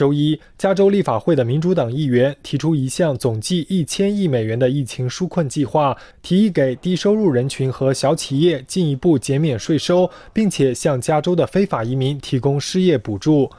周一，加州立法会的民主党议员提出一项总计一千亿美元的疫情纾困计划，提议给低收入人群和小企业进一步减免税收，并且向加州的非法移民提供失业补助。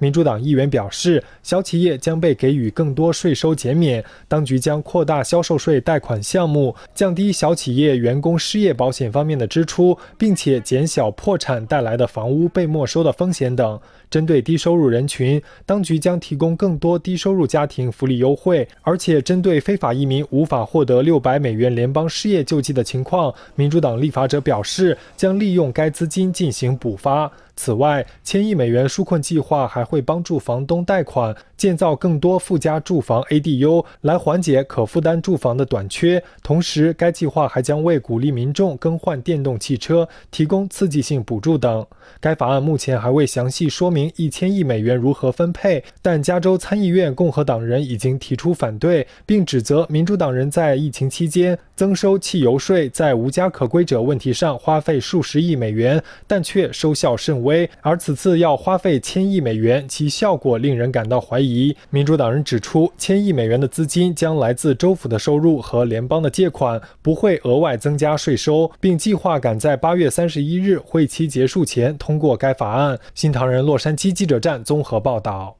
民主党议员表示，小企业将被给予更多税收减免，当局将扩大销售税贷款项目，降低小企业员工失业保险方面的支出，并且减小破产带来的房屋被没收的风险等。针对低收入人群，当局将提供更多低收入家庭福利优惠，而且针对非法移民无法获得六百美元联邦失业救济的情况，民主党立法者表示将利用该资金进行补发。此外，千亿美元纾困计划还会帮助房东贷款。建造更多附加住房 （Adu） 来缓解可负担住房的短缺，同时该计划还将为鼓励民众更换电动汽车提供刺激性补助等。该法案目前还未详细说明一千亿美元如何分配，但加州参议院共和党人已经提出反对，并指责民主党人在疫情期间增收汽油税，在无家可归者问题上花费数十亿美元，但却收效甚微。而此次要花费千亿美元，其效果令人感到怀疑。民主党人指出，千亿美元的资金将来自州府的收入和联邦的借款，不会额外增加税收，并计划赶在八月三十一日会期结束前通过该法案。新唐人洛杉矶记者站综合报道。